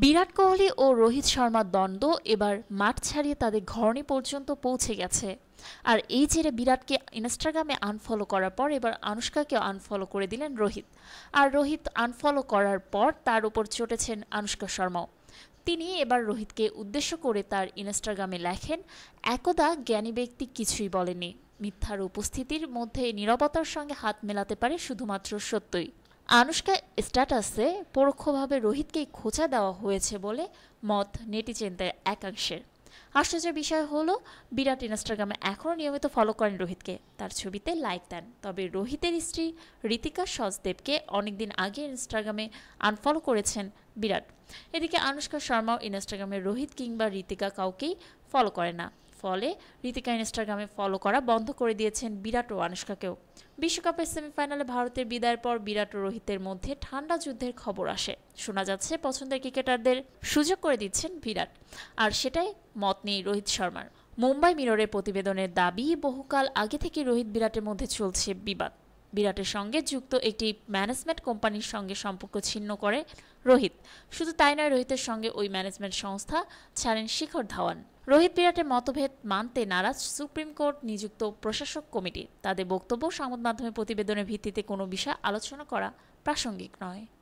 বিরাট কোহলি ও রোহিত শর্মার দ্বন্দ্ব এবার মাঠ ছাড়িয়ে তাদের ঘরণী পর্যন্ত পৌঁছে গেছে আর এই জেরে বিরাটকে ইনস্টাগ্রামে আনফলো করার পর এবার আনুষ্কাকেও আনফলো করে দিলেন রোহিত আর রোহিত আনফলো করার পর তার উপর চটেছেন আনুষ্কা শর্মাও তিনি এবার রোহিতকে উদ্দেশ্য করে তার ইনস্টাগ্রামে লেখেন একদা জ্ঞানী ব্যক্তি কিছুই বলেনি মিথ্যার উপস্থিতির মধ্যে নিরবতার সঙ্গে হাত মেলাতে পারে শুধুমাত্র সত্যই আনুষ্কা স্ট্যাটাসে পরোক্ষভাবে রোহিতকেই খোঁচা দেওয়া হয়েছে বলে মত নেটিজেনদের একাংশের আশ্চর্যের বিষয় হলো বিরাট ইনস্টাগ্রামে এখনও নিয়মিত ফলো করেন রোহিতকে তার ছবিতে লাইক দেন তবে রোহিতের স্ত্রী ঋতিকা সচদেবকে অনেকদিন আগে ইনস্টাগ্রামে আনফলো করেছেন বিরাট এদিকে আনুষ্কা শর্মাও ইনস্টাগ্রামে রোহিত কিংবা ঋতিকা কাউকেই ফলো করে না ফলে ঋতিকা ইনস্টাগ্রামে ফলো করা বন্ধ করে দিয়েছেন বিরাট ও আনুষ্কাকেও বিশ্বকাপের সেমিফাইনালে ভারতের বিদায়ের পর বিরাট ও রোহিতের মধ্যে ঠান্ডা যুদ্ধের খবর আসে শোনা যাচ্ছে পছন্দের ক্রিকেটারদের সুযোগ করে দিচ্ছেন বিরাট আর সেটাই মত নেই রোহিত শর্মার মুম্বাই মিররের প্রতিবেদনের দাবি বহুকাল আগে থেকে রোহিত বিরাটের মধ্যে চলছে বিবাদ বিরাটের সঙ্গে যুক্ত একটি ম্যানেজমেন্ট কোম্পানির সঙ্গে সম্পর্ক ছিন্ন করে রোহিত শুধু তাই নয় রোহিতের সঙ্গে ওই ম্যানেজমেন্ট সংস্থা ছাড়েন শিখর ধাওয়ান রোহিত বিরাটের মতভেদ মানতে নারাজ সুপ্রিম কোর্ট নিযুক্ত প্রশাসক কমিটি তাদের বক্তব্য সংবাদ মাধ্যমে প্রতিবেদনের ভিত্তিতে কোনো বিষয় আলোচনা করা প্রাসঙ্গিক নয়